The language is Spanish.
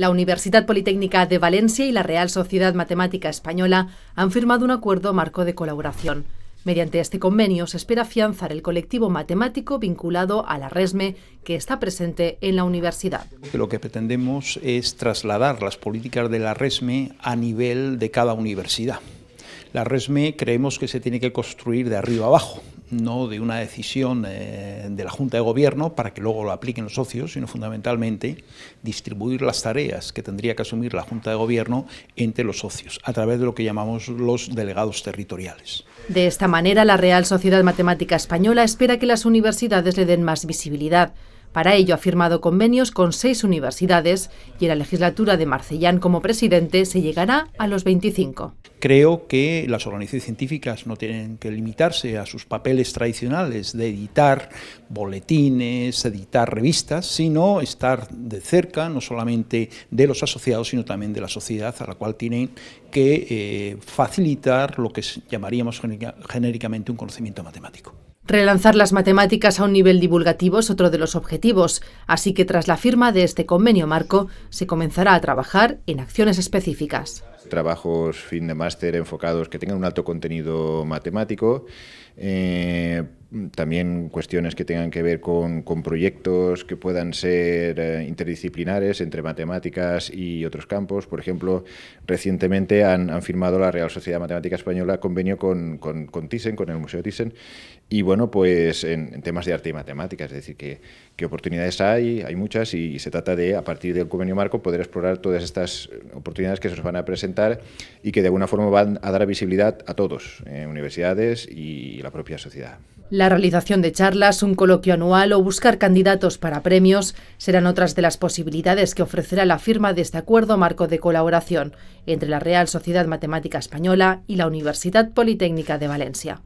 La Universidad Politécnica de Valencia y la Real Sociedad Matemática Española han firmado un acuerdo marco de colaboración. Mediante este convenio se espera afianzar el colectivo matemático vinculado a la RESME que está presente en la universidad. Lo que pretendemos es trasladar las políticas de la RESME a nivel de cada universidad. La RESME creemos que se tiene que construir de arriba abajo, no de una decisión eh, de la Junta de Gobierno para que luego lo apliquen los socios, sino fundamentalmente distribuir las tareas que tendría que asumir la Junta de Gobierno entre los socios, a través de lo que llamamos los delegados territoriales. De esta manera, la Real Sociedad Matemática Española espera que las universidades le den más visibilidad. Para ello ha firmado convenios con seis universidades y en la legislatura de Marcellán como presidente se llegará a los 25. Creo que las organizaciones científicas no tienen que limitarse a sus papeles tradicionales de editar boletines, editar revistas, sino estar de cerca no solamente de los asociados, sino también de la sociedad a la cual tienen que eh, facilitar lo que llamaríamos genéricamente un conocimiento matemático. Relanzar las matemáticas a un nivel divulgativo es otro de los objetivos, así que tras la firma de este convenio marco se comenzará a trabajar en acciones específicas. Trabajos fin de máster enfocados que tengan un alto contenido matemático, eh, Mm, también cuestiones que tengan que ver con, proyectos que puedan ser eh, interdisciplinares entre matemáticas y otros campos. Por ejemplo, recientemente han, firmado la Real Sociedad Matemática Española convenio con, con, con el Museo Thyssen, y bueno, pues en, temas de arte y matemáticas, es decir, que, oportunidades hay, hay muchas, y, se trata de, a partir del convenio marco, poder explorar todas estas eh, oportunidades que se nos van a presentar y que de alguna forma van a dar visibilidad a todos, eh, universidades y la propia sociedad. La realización de charlas, un coloquio anual o buscar candidatos para premios serán otras de las posibilidades que ofrecerá la firma de este acuerdo marco de colaboración entre la Real Sociedad Matemática Española y la Universidad Politécnica de Valencia.